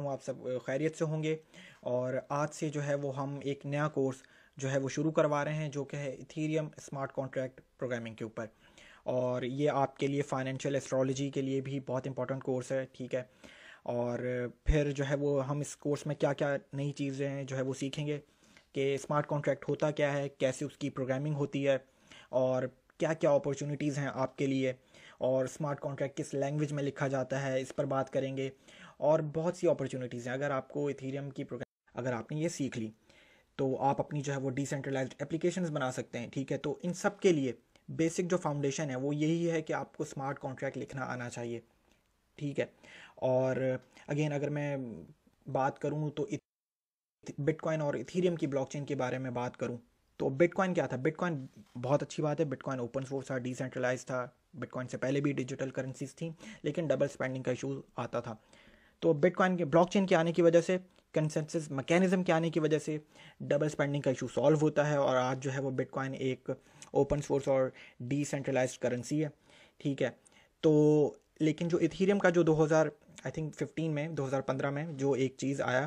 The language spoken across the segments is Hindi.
हूँ आप सब खैरियत से होंगे और आज से जो है वो हम एक नया कोर्स जो है वो शुरू करवा रहे हैं जो कि है इथीरियम स्मार्ट कॉन्ट्रैक्ट प्रोग्रामिंग के ऊपर और ये आपके लिए फाइनेंशियल एस्ट्रोलॉजी के लिए भी बहुत इंपॉर्टेंट कोर्स है ठीक है और फिर जो है वो हम इस कोर्स में क्या क्या नई चीज़ें हैं जो है वो सीखेंगे कि स्मार्ट कॉन्ट्रैक्ट होता क्या है कैसे उसकी प्रोग्रामिंग होती है और क्या क्या अपॉर्चुनिटीज़ हैं आपके लिए और स्मार्ट कॉन्ट्रैक्ट किस लैंग्वेज में लिखा जाता है इस पर बात करेंगे और बहुत सी अपॉर्चुनिटीज़ हैं अगर आपको इथीरियम की प्रोग्राम अगर आपने ये सीख ली तो आप अपनी जो है वो डिसेंट्रलाइज एप्लीकेशन बना सकते हैं ठीक है तो इन सब के लिए बेसिक जो फाउंडेशन है वो यही है कि आपको स्मार्ट कॉन्ट्रैक्ट लिखना आना चाहिए ठीक है और अगेन अगर मैं बात करूँ तो बिटकॉइन और इथीरियम की ब्लॉकचेन के बारे में बात करूँ तो बिटकॉइन क्या था बिटकॉइन बहुत अच्छी बात है बिटकॉइन ओपन सोर्स था डिसेंट्रलाइज था बिटकॉइन से पहले भी डिजिटल करेंसीज थी लेकिन डबल स्पेंडिंग का इशू आता था तो बिटकॉइन के ब्लॉकचेन के आने की वजह से कंसेंसस मैकेनिज्म के आने की वजह से डबल स्पेंडिंग का इशू सॉल्व होता है और आज जो है वो बिटकॉइन एक ओपन सोर्स और डिसेंट्रलाइज करेंसी है ठीक है तो लेकिन जो इथीरियम का जो 2000 आई थिंक 15 में 2015 में जो एक चीज़ आया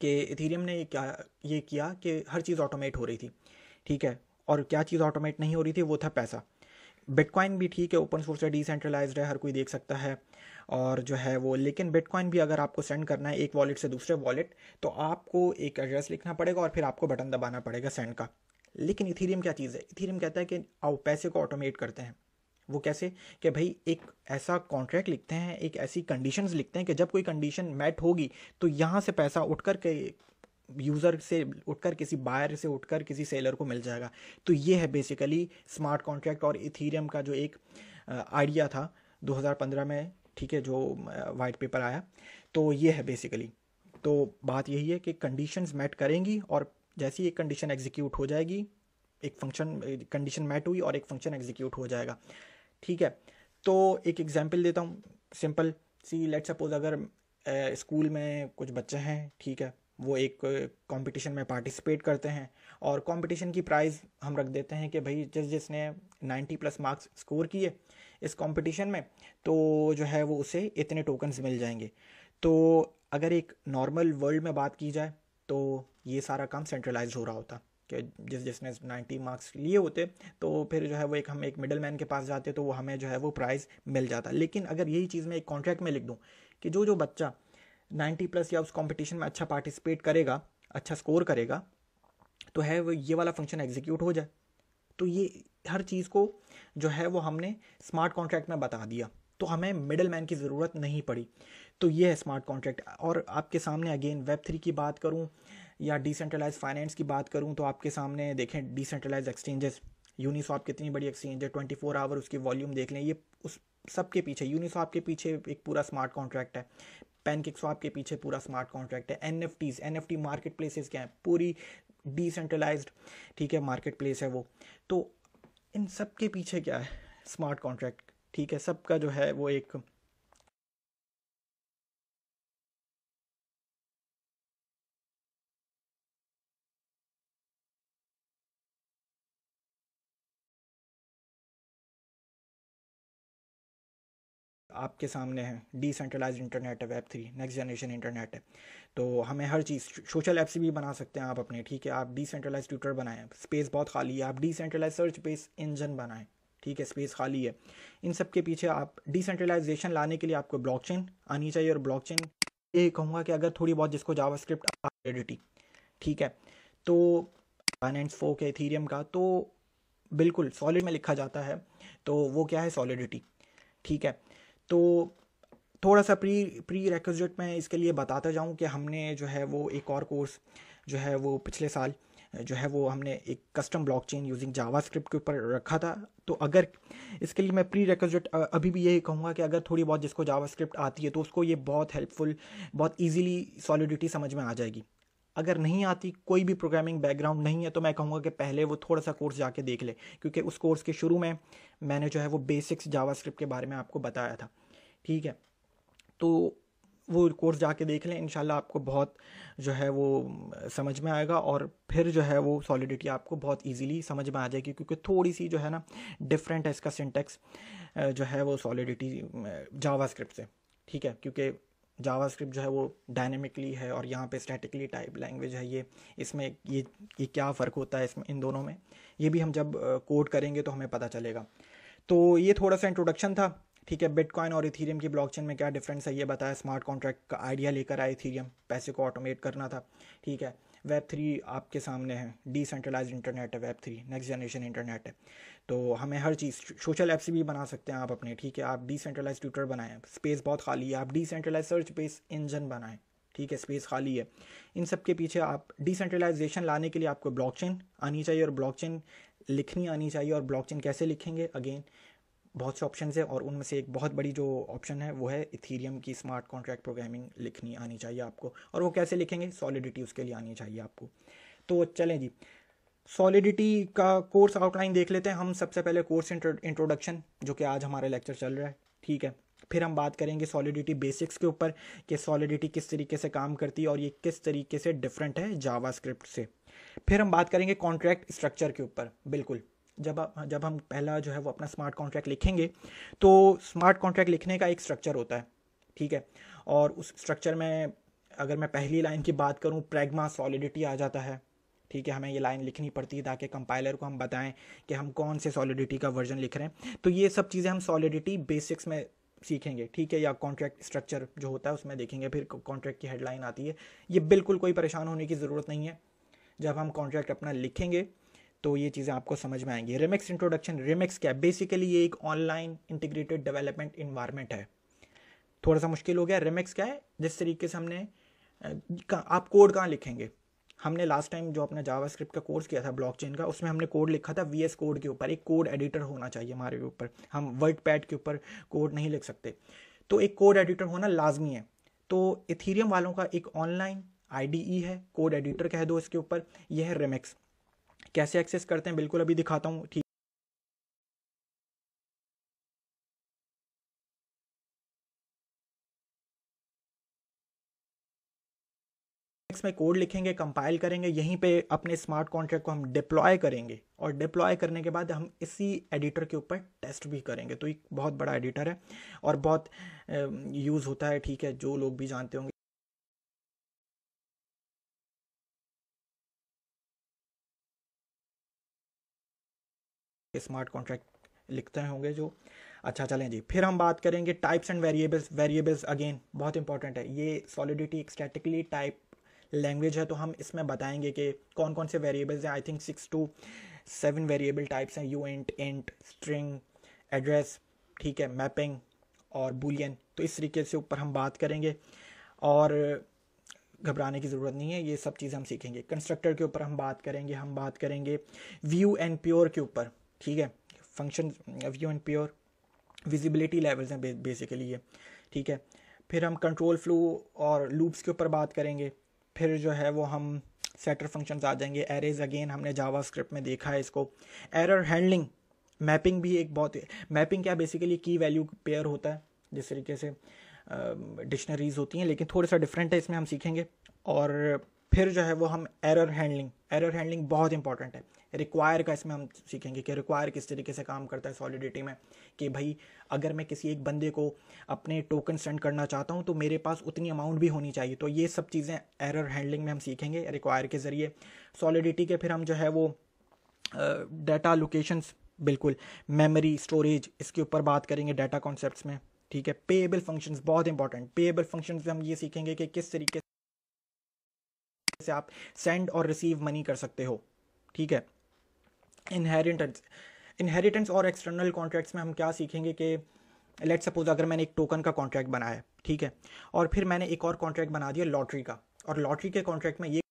कि इथीरियम ने ये क्या ये किया कि हर चीज़ ऑटोमेट हो रही थी ठीक है और क्या चीज़ ऑटोमेट नहीं हो रही थी वो था पैसा बिटकॉइन भी ठीक है ओपन सोर्स है डिसेंट्रलाइज है हर कोई देख सकता है और जो है वो लेकिन बिटकॉइन भी अगर आपको सेंड करना है एक वॉलेट से दूसरे वॉलेट तो आपको एक एड्रेस लिखना पड़ेगा और फिर आपको बटन दबाना पड़ेगा सेंड का लेकिन इथीरियम क्या चीज़ है इथीरियम कहता है कि आओ पैसे को ऑटोमेट करते हैं वो कैसे कि भाई एक ऐसा कॉन्ट्रैक्ट लिखते हैं एक ऐसी कंडीशंस लिखते हैं कि जब कोई कंडीशन मैट होगी तो यहाँ से पैसा उठ कर के यूज़र से उठकर किसी बायर से उठकर किसी सेलर को मिल जाएगा तो ये है बेसिकली स्मार्ट कॉन्ट्रैक्ट और इथीरियम का जो एक आइडिया था 2015 में ठीक है जो वाइट पेपर आया तो ये है बेसिकली तो बात यही है कि कंडीशंस मैट करेंगी और जैसी एक कंडीशन एग्जीक्यूट हो जाएगी एक फंक्शन कंडीशन मैट हुई और एक फंक्शन एग्जीक्यूट हो जाएगा ठीक है तो एक एग्जाम्पल देता हूँ सिंपल सी लेट सपोज अगर स्कूल में कुछ बच्चे हैं ठीक है वो एक कंपटीशन में पार्टिसिपेट करते हैं और कंपटीशन की प्राइज़ हम रख देते हैं कि भाई जिस जिसने 90 प्लस मार्क्स स्कोर किए इस कंपटीशन में तो जो है वो उसे इतने टोकन्स मिल जाएंगे तो अगर एक नॉर्मल वर्ल्ड में बात की जाए तो ये सारा काम सेंट्रलाइज हो रहा होता कि जिस जिसने 90 मार्क्स लिए होते तो फिर जो है वो एक हम एक मिडल मैन के पास जाते तो वो हमें जो है वो प्राइज़ मिल जाता लेकिन अगर यही चीज़ मैं एक कॉन्ट्रैक्ट में लिख दूँ कि जो जो बच्चा नाइन्टी प्लस या उस कॉम्पिटिशन में अच्छा पार्टिसिपेट करेगा अच्छा स्कोर करेगा तो है वो ये वाला फंक्शन एग्जीक्यूट हो जाए तो ये हर चीज़ को जो है वो हमने स्मार्ट कॉन्ट्रैक्ट में बता दिया तो हमें मिडल मैन की ज़रूरत नहीं पड़ी तो ये है स्मार्ट कॉन्ट्रैक्ट और आपके सामने अगेन वेब थ्री की बात करूँ या डिसेंट्रलाइज फाइनेंस की बात करूँ तो आपके सामने देखें डिसेंट्रलाइज एक्सचेंजेस यूनिसॉप कितनी बड़ी एक्सचेंज है ट्वेंटी फोर आवर उसकी वॉल्यूम देख लें ये उस सब के पीछे यूनिसॉप के पीछे एक पूरा स्मार्ट कॉन्ट्रैक्ट है पैनकेक स्वाप के पीछे पूरा स्मार्ट कॉन्ट्रैक्ट है N F Ts N F T marketplaces क्या है पूरी डिसेंट्रलाइज ठीक है मार्केट प्लेस है वो तो इन सब के पीछे क्या है स्मार्ट कॉन्ट्रैक्ट ठीक है सबका जो है वो एक आपके सामने है डिसेंट्रलाइज इंटरनेट है web three next generation internet है तो हमें हर चीज़ सोशल ऐप्स भी बना सकते हैं आप अपने ठीक है आप डिसेंट्रलाइज ट्विटर बनाएं स्पेस बहुत खाली है आप डिसेंट्रलाइज सर्च बेस इंजन बनाएं ठीक है स्पेस खाली है इन सब के पीछे आप डिसेंट्रलाइजेशन लाने के लिए आपको ब्लॉकचेन आनी चाहिए और ब्लॉकचेन ये कहूँगा कि अगर थोड़ी बहुत जिसको जावास्क्रिप्ट आइडेंटिटी ठीक है तो फाइनेंस फोक है थीरियम का तो बिल्कुल सॉलिड में लिखा जाता है तो वो क्या है सॉलिडिटी ठीक है तो थोड़ा सा प्री प्री रेक्विजिट मैं इसके लिए बताता जाऊँ कि हमने जो है वो एक और कोर्स जो है वो पिछले साल जो है वो हमने एक कस्टम ब्लॉकचेन यूजिंग जावास्क्रिप्ट के ऊपर रखा था तो अगर इसके लिए मैं प्री रिक्विजिट अभी भी यही कहूँगा कि अगर थोड़ी बहुत जिसको जावास्क्रिप्ट आती है तो उसको ये बहुत हेल्पफुल बहुत ईजीली सॉलिडिटी समझ में आ जाएगी अगर नहीं आती कोई भी प्रोग्रामिंग बैकग्राउंड नहीं है तो मैं कहूँगा कि पहले वो थोड़ा सा कोर्स जाके देख ले क्योंकि उस कोर्स के शुरू में मैंने जो है वो बेसिक्स जावा के बारे में आपको बताया था ठीक है तो वो कोर्स जाके देख लें इन आपको बहुत जो है वो समझ में आएगा और फिर जो है वो सॉलिडिटी आपको बहुत इजीली समझ में आ जाएगी क्योंकि थोड़ी सी जो है ना डिफरेंट है इसका सिंटेक्स जो है वो सॉलिडिटी जावास्क्रिप्ट से ठीक है क्योंकि स्क्रिप्ट जो है वो डायनेमिकली है और यहाँ पे स्टैटिकली टाइप लैंग्वेज है ये इसमें ये ये क्या फ़र्क होता है इसमें इन दोनों में ये भी हम जब कोड करेंगे तो हमें पता चलेगा तो ये थोड़ा सा इंट्रोडक्शन था ठीक है बिटकॉइन और इथीरियम की ब्लॉकचेन में क्या डिफरेंस है ये बताया स्मार्ट कॉन्ट्रैक्ट का आइडिया लेकर आए इथीरियम पैसे को ऑटोमेट करना था ठीक है वेब थ्री आपके सामने है डिसेंट्रलाइज इंटरनेट है web three next generation internet है तो हमें हर चीज़ सोशल ऐप्स भी बना सकते हैं आप अपने ठीक है आप डिसेंट्रलाइज ट्विटर बनाएं स्पेस बहुत खाली है आप डिसेंट्रलाइज सर्च बेस इंजन बनाएं ठीक है स्पेस खाली है इन सब के पीछे आप डिसेंट्रलाइजेशन लाने के लिए आपको ब्लॉकचेन आनी चाहिए और ब्लॉकचेन लिखनी आनी चाहिए और ब्लॉकचेन कैसे लिखेंगे अगेन बहुत से ऑप्शन है और उनमें से एक बहुत बड़ी जो ऑप्शन है वो है इथीरियम की स्मार्ट कॉन्ट्रैक्ट प्रोग्रामिंग लिखनी आनी चाहिए आपको और वो कैसे लिखेंगे सॉलिडिटी उसके लिए आनी चाहिए आपको तो चलें जी सॉलिडिटी का कोर्स आउटलाइन देख लेते हैं हम सबसे पहले कोर्स इंट्रोडक्शन जो कि आज हमारा लेक्चर चल रहा है ठीक है फिर हम बात करेंगे सॉलिडिटी बेसिक्स के ऊपर कि सॉलिडिटी किस तरीके से काम करती है और ये किस तरीके से डिफरेंट है जावास्क्रिप्ट से फिर हम बात करेंगे कॉन्ट्रैक्ट स्ट्रक्चर के ऊपर बिल्कुल जब जब हम पहला जो है वो अपना स्मार्ट कॉन्ट्रैक्ट लिखेंगे तो स्मार्ट कॉन्ट्रैक्ट लिखने का एक स्ट्रक्चर होता है ठीक है और उस स्ट्रक्चर में अगर मैं पहली लाइन की बात करूँ प्रेगमा सॉलिडिटी आ जाता है ठीक है हमें ये लाइन लिखनी पड़ती है ताकि कंपाइलर को हम बताएं कि हम कौन से सॉलिडिटी का वर्जन लिख रहे हैं तो ये सब चीज़ें हम सॉलिडिटी बेसिक्स में सीखेंगे ठीक है या कॉन्ट्रैक्ट स्ट्रक्चर जो होता है उसमें देखेंगे फिर कॉन्ट्रैक्ट की हेडलाइन आती है ये बिल्कुल कोई परेशान होने की ज़रूरत नहीं है जब हम कॉन्ट्रैक्ट अपना लिखेंगे तो ये चीज़ें आपको समझ में आएंगी रिमिक्स इंट्रोडक्शन रिमिक्स क्या है बेसिकली ये एक ऑनलाइन इंटीग्रेटेड डेवलपमेंट इन्वायरमेंट है थोड़ा सा मुश्किल हो गया रिमिक्स क्या है जिस तरीके से हमने आप कोड कहाँ लिखेंगे हमने लास्ट टाइम जो अपना जावा स्क्रिप्ट का कोर्स किया था ब्लॉकचेन का उसमें हमने कोड लिखा था वी कोड के ऊपर एक कोड एडिटर होना चाहिए हमारे ऊपर हम वर्ड पैड के ऊपर कोड नहीं लिख सकते तो एक कोड एडिटर होना लाजमी है तो इथीरियम वालों का एक ऑनलाइन आईडीई e है कोड एडिटर कह दो इसके ऊपर यह है रेमेक्स कैसे एक्सेस करते हैं बिल्कुल अभी दिखाता हूँ ठीक में कोड लिखेंगे कंपाइल करेंगे यहीं पे अपने स्मार्ट कॉन्ट्रैक्ट को हम डिप्लॉय करेंगे और डिप्लॉय करने के बाद हम इसी एडिटर के ऊपर टेस्ट भी करेंगे तो एक बहुत बड़ा एडिटर है और बहुत यूज़ होता है ठीक है जो लोग भी जानते होंगे स्मार्ट कॉन्ट्रैक्ट लिखते होंगे जो अच्छा चलें जी फिर हम बात करेंगे types and variables variables again बहुत इंपॉर्टेंट है ये सॉलिडिटी स्टैटिकली टाइप लैंग्वेज है तो हम इसमें बताएंगे कि कौन कौन से वेरिएबल्स हैं I think six to seven variable types हैं u int int string address ठीक है मैपिंग और बुलियन तो इस तरीके से ऊपर हम बात करेंगे और घबराने की ज़रूरत नहीं है ये सब चीज़ हम सीखेंगे कंस्ट्रक्टर के ऊपर हम बात करेंगे हम बात करेंगे व्यू एंड प्योर के ऊपर ठीक है function view and pure visibility levels हैं बेसिकली ये ठीक है फिर हम कंट्रोल फ्लो और लूप्स के ऊपर बात करेंगे फिर जो है वो हम सेटर फंक्शंस आ जाएंगे एरेज अगेन हमने जावा स्क्रिप्ट में देखा है इसको एरर हैंडलिंग मैपिंग भी एक बहुत मैपिंग क्या बेसिकली की वैल्यू पेयर होता है जिस तरीके से डिक्शनरीज uh, होती हैं लेकिन थोड़ा सा डिफरेंट है इसमें हम सीखेंगे और फिर जो है वो हम एरर हैंडलिंग एरर हैंडलिंग बहुत इंपॉर्टेंट है रिक्वायर का इसमें हम सीखेंगे कि रिक्वायर किस तरीके से काम करता है सॉलिडिटी में कि भाई अगर मैं किसी एक बंदे को अपने टोकन सेंड करना चाहता हूँ तो मेरे पास उतनी अमाउंट भी होनी चाहिए तो ये सब चीज़ें एरर हैंडलिंग में हम सीखेंगे रिक्वायर के ज़रिए सॉलिडिटी के फिर हम जो है वो डाटा लोकेशंस बिल्कुल मेमोरी स्टोरेज इसके ऊपर बात करेंगे डाटा कॉन्सेप्ट्स में ठीक है पेएबल फंक्शंस बहुत इंपॉर्टेंट पेएबल फंक्शंस में हम ये सीखेंगे कि किस तरीके से आप सेंड और रिसीव मनी कर सकते हो ठीक है इनहेरिटेंस इनहेरिटेंस और एक्सटर्नल कॉन्ट्रैक्ट्स में हम क्या सीखेंगे कि लेट सपोज अगर मैंने एक टोकन का कॉन्ट्रैक्ट बनाया ठीक है और फिर मैंने एक और कॉन्ट्रैक्ट बना दिया लॉटरी का और लॉटरी के कॉन्ट्रैक्ट में ये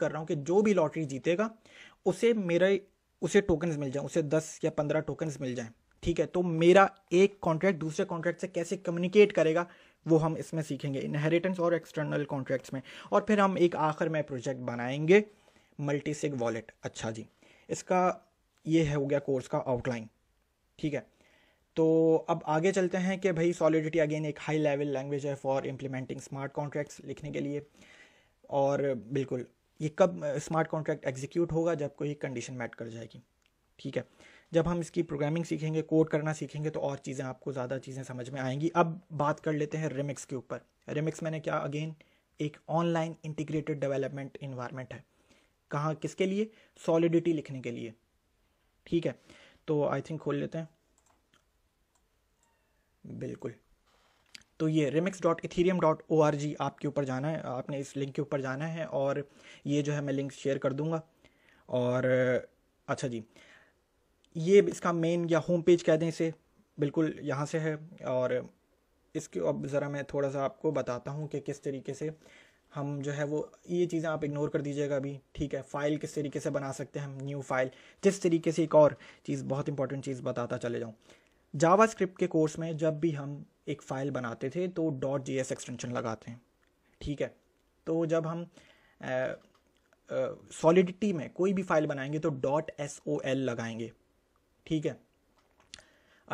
कर रहा हूं कि जो भी लॉटरी जीतेगा उसे मेरे उसे टोकन मिल जाए उसे दस या पंद्रह टोकन मिल जाए ठीक है तो मेरा एक कॉन्ट्रैक्ट दूसरे कॉन्ट्रैक्ट से कैसे कम्युनिकेट करेगा वो हम इसमें सीखेंगे इनहेरिटेंस और एक्सटर्नल कॉन्ट्रैक्ट्स में और फिर हम एक आखिर में प्रोजेक्ट बनाएंगे मल्टीसिग वॉलेट अच्छा जी इसका ये है हो गया कोर्स का आउटलाइन ठीक है तो अब आगे चलते हैं कि भाई सॉलिडिटी अगेन एक हाई लेवल लैंग्वेज है फॉर इम्प्लीमेंटिंग स्मार्ट कॉन्ट्रैक्ट्स लिखने के लिए और बिल्कुल ये कब स्मार्ट कॉन्ट्रैक्ट एग्जीक्यूट होगा जब कोई कंडीशन मैट कर जाएगी ठीक है जब हम इसकी प्रोग्रामिंग सीखेंगे कोड करना सीखेंगे तो और चीज़ें आपको ज़्यादा चीज़ें समझ में आएंगी अब बात कर लेते हैं रिमिक्स के ऊपर रिमिक्स मैंने क्या अगेन एक ऑनलाइन इंटीग्रेटेड डेवलपमेंट इन्वायरमेंट है कहाँ किसके लिए सॉलिडिटी लिखने के लिए ठीक है तो आई थिंक खोल लेते हैं बिल्कुल तो ये Remix dot Ethereum dot O R G आपके ऊपर जाना है आपने इस लिंक के ऊपर जाना है और ये जो है मैं लिंक शेयर कर दूंगा और अच्छा जी ये इसका मेन या होम पेज कह दें इसे बिल्कुल यहाँ से है और इसके अब ज़रा मैं थोड़ा सा आपको बताता हूँ कि किस तरीके से हम जो है वो ये चीज़ें आप इग्नोर कर दीजिएगा अभी ठीक है फ़ाइल किस तरीके से बना सकते हैं हम न्यू फाइल जिस तरीके से एक और चीज़ बहुत इंपॉर्टेंट चीज़ बताता चले जाऊँ जावा स्क्रिप्ट के कोर्स में जब भी हम एक फ़ाइल बनाते थे तो डॉट जी एक्सटेंशन लगाते हैं ठीक है तो जब हम सॉलिडिटी में कोई भी फाइल बनाएंगे तो डॉट एस ओ एल लगाएंगे ठीक है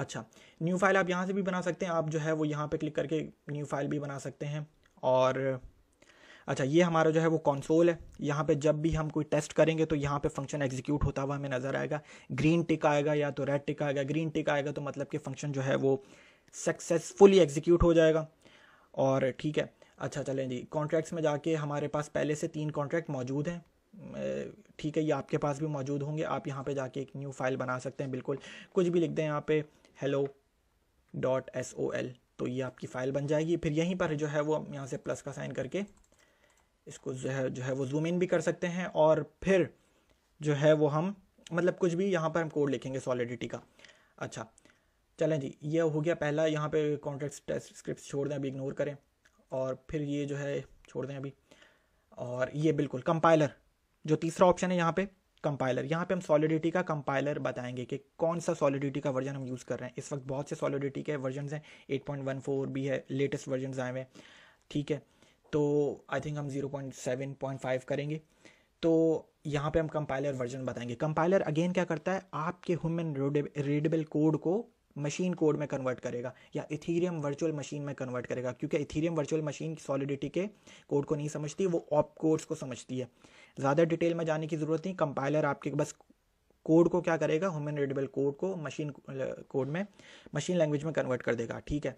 अच्छा न्यू फाइल आप यहाँ से भी बना सकते हैं आप जो है वो यहाँ पे क्लिक करके न्यू फाइल भी बना सकते हैं और अच्छा ये हमारा जो है वो कंसोल है यहाँ पे जब भी हम कोई टेस्ट करेंगे तो यहाँ पे फंक्शन एग्जीक्यूट होता हुआ हमें नज़र आएगा ग्रीन टिक आएगा या तो रेड टिक आएगा ग्रीन टिक आएगा तो मतलब कि फंक्शन जो है वो सक्सेसफुली एग्जीक्यूट हो जाएगा और ठीक है अच्छा चलें जी कॉन्ट्रैक्ट्स में जाके हमारे पास पहले से तीन कॉन्ट्रैक्ट मौजूद हैं ठीक है ये आपके पास भी मौजूद होंगे आप यहाँ पे जाके एक न्यू फाइल बना सकते हैं बिल्कुल कुछ भी लिख दें यहाँ पे hello dot S O L तो ये आपकी फ़ाइल बन जाएगी फिर यहीं पर जो है वो हम यहाँ से प्लस का साइन करके इसको जो है जो है वो जूम इन भी कर सकते हैं और फिर जो है वो हम मतलब कुछ भी यहाँ पर हम कोड लिखेंगे सॉलिडिटी का अच्छा चलें जी ये हो गया पहला यहाँ पे कॉन्ट्रैक्ट टेस्ट स्क्रिप्ट छोड़ दें अभी इग्नोर करें और फिर ये जो है छोड़ दें अभी और ये बिल्कुल कंपाइलर जो तीसरा ऑप्शन है यहाँ पे कंपाइलर यहाँ पे हम सॉलिडिटी का कंपाइलर बताएंगे कि कौन सा सॉलिडिटी का वर्जन हम यूज़ कर रहे हैं इस वक्त बहुत से सॉलिडिटी के वर्जन हैं 8.14 भी है लेटेस्ट वर्जन आए हुए ठीक है तो आई थिंक हम 0.7.5 करेंगे तो यहाँ पे हम कंपाइलर वर्जन बताएंगे कंपाइलर अगेन क्या करता है आपके ह्यूमन रीडेबल कोड को मशीन कोड में कन्वर्ट करेगा या इथीरियम वर्चुअल मशीन में कन्वर्ट करेगा क्योंकि इथीरियम वर्चुअल मशीन सॉलिडिटी के कोड को नहीं समझती वो ऑप कोड्स को समझती है ज़्यादा डिटेल में जाने की ज़रूरत नहीं कंपाइलर आपके बस कोड को क्या करेगा ह्यूमन रीडेबल कोड को मशीन कोड में मशीन लैंग्वेज में कन्वर्ट कर देगा ठीक है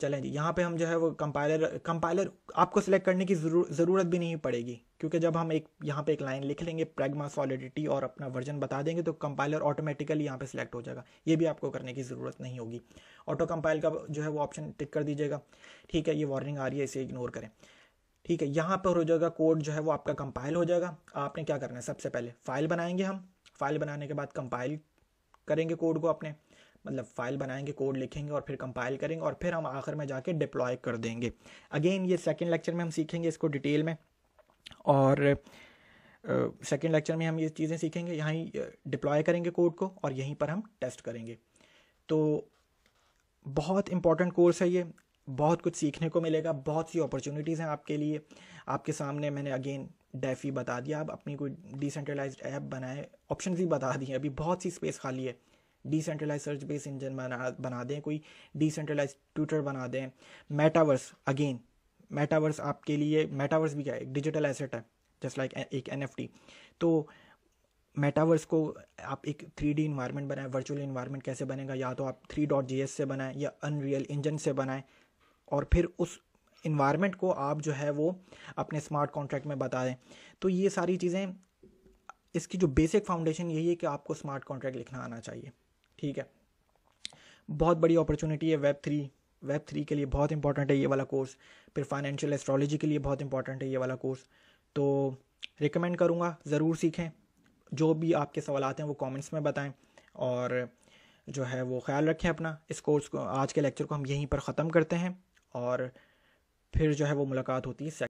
चलें जी यहाँ पे हम जो है वो कंपाइलर कंपाइलर आपको सिलेक्ट करने की ज़रूरत भी नहीं पड़ेगी क्योंकि जब हम एक यहाँ पे एक लाइन लिख लेंगे प्रेगमा सॉलिडिटी और अपना वर्जन बता देंगे तो कंपाइलर ऑटोमेटिकली यहाँ पे सिलेक्ट हो जाएगा ये भी आपको करने की ज़रूरत नहीं होगी ऑटो कंपाइल का जो है वो ऑप्शन टिक कर दीजिएगा ठीक है ये वार्निंग आ रही है इसे इग्नोर करें ठीक है यहाँ पर हो जाएगा कोड जो है वो आपका कंपाइल हो जाएगा आपने क्या करना है सबसे पहले फाइल बनाएंगे हम फाइल बनाने के बाद कंपाइल करेंगे कोड को अपने मतलब फाइल बनाएंगे कोड लिखेंगे और फिर कंपाइल करेंगे और फिर हम आखिर में जाके डिप्लॉय कर देंगे अगेन ये सेकेंड लेक्चर में हम सीखेंगे इसको डिटेल में और सेकेंड uh, लेक्चर में हम ये चीज़ें सीखेंगे यहाँ डिप्लॉय करेंगे कोड को और यहीं पर हम टेस्ट करेंगे तो बहुत इंपॉर्टेंट कोर्स है ये बहुत कुछ सीखने को मिलेगा बहुत सी अपॉर्चुनिटीज़ हैं आपके लिए आपके सामने मैंने अगेन डेफी बता दिया आप अपनी कोई डिसेंट्रलाइज ऐप बनाएं ऑप्शन भी बता दिए अभी बहुत सी स्पेस खाली है डिसेंट्रलाइज सर्च बेस इंजन बना बना दें कोई डिसेंट्रलाइज ट्विटर बना दें मेटावर्स अगेन मेटावर्स आपके लिए मेटावर्स भी क्या है डिजिटल एसेट है जस्ट लाइक एक एन तो मेटावर्स को आप एक थ्री डी इन्वायरमेंट बनाएं वर्चुअल इन्वायरमेंट कैसे बनेगा या तो आप थ्री डॉट जी एस से बनाएं या अनरियल इंजन से बनाएं और फिर उस इन्वायरमेंट को आप जो है वो अपने स्मार्ट कॉन्ट्रैक्ट में बता दें तो ये सारी चीज़ें इसकी जो बेसिक फाउंडेशन यही है कि आपको स्मार्ट कॉन्ट्रैक्ट लिखना आना चाहिए ठीक है बहुत बड़ी अपॉर्चुनिटी है वेब थ्री वेब थ्री के लिए बहुत इंपॉर्टेंट है ये वाला कोर्स फिर फाइनेंशियल एस्ट्रोलॉजी के लिए बहुत इंपॉर्टेंट है ये वाला कोर्स तो रिकमेंड करूँगा ज़रूर सीखें जो भी आपके सवाल आते हैं वो कमेंट्स में बताएं और जो है वो ख्याल रखें अपना इस कोर्स को आज के लेक्चर को हम यहीं पर ख़त्म करते हैं और फिर जो है वो मुलाकात होती है